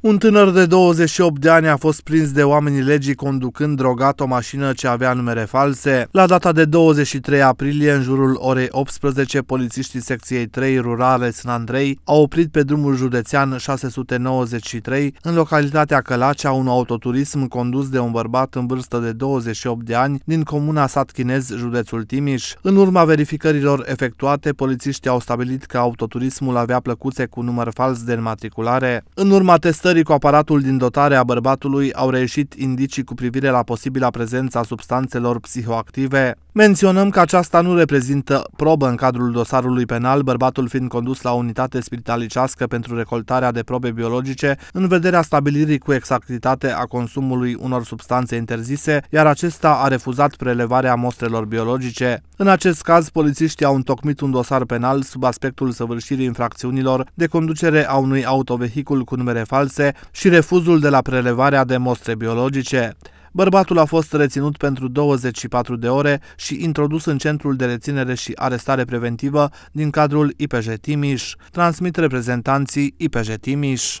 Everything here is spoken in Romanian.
Un tânăr de 28 de ani a fost prins de oamenii legii conducând drogat o mașină ce avea numere false. La data de 23 aprilie, în jurul orei 18, polițiștii secției 3 rurale San Andrei au oprit pe drumul județean 693 în localitatea Călacea un autoturism condus de un bărbat în vârstă de 28 de ani din comuna Sat Chinez, județul Timiș. În urma verificărilor efectuate, polițiștii au stabilit că autoturismul avea plăcuțe cu număr fals de înmatriculare. În urma testării Testării cu aparatul din dotare a bărbatului au reieșit indicii cu privire la posibila prezența substanțelor psihoactive. Menționăm că aceasta nu reprezintă probă în cadrul dosarului penal, bărbatul fiind condus la unitate spitalicească pentru recoltarea de probe biologice în vederea stabilirii cu exactitate a consumului unor substanțe interzise, iar acesta a refuzat prelevarea mostrelor biologice. În acest caz, polițiștii au întocmit un dosar penal sub aspectul săvârșirii infracțiunilor de conducere a unui autovehicul cu numere false și refuzul de la prelevarea de mostre biologice. Bărbatul a fost reținut pentru 24 de ore și introdus în centrul de reținere și arestare preventivă din cadrul IPJ Timiș, transmit reprezentanții IPJ Timiș.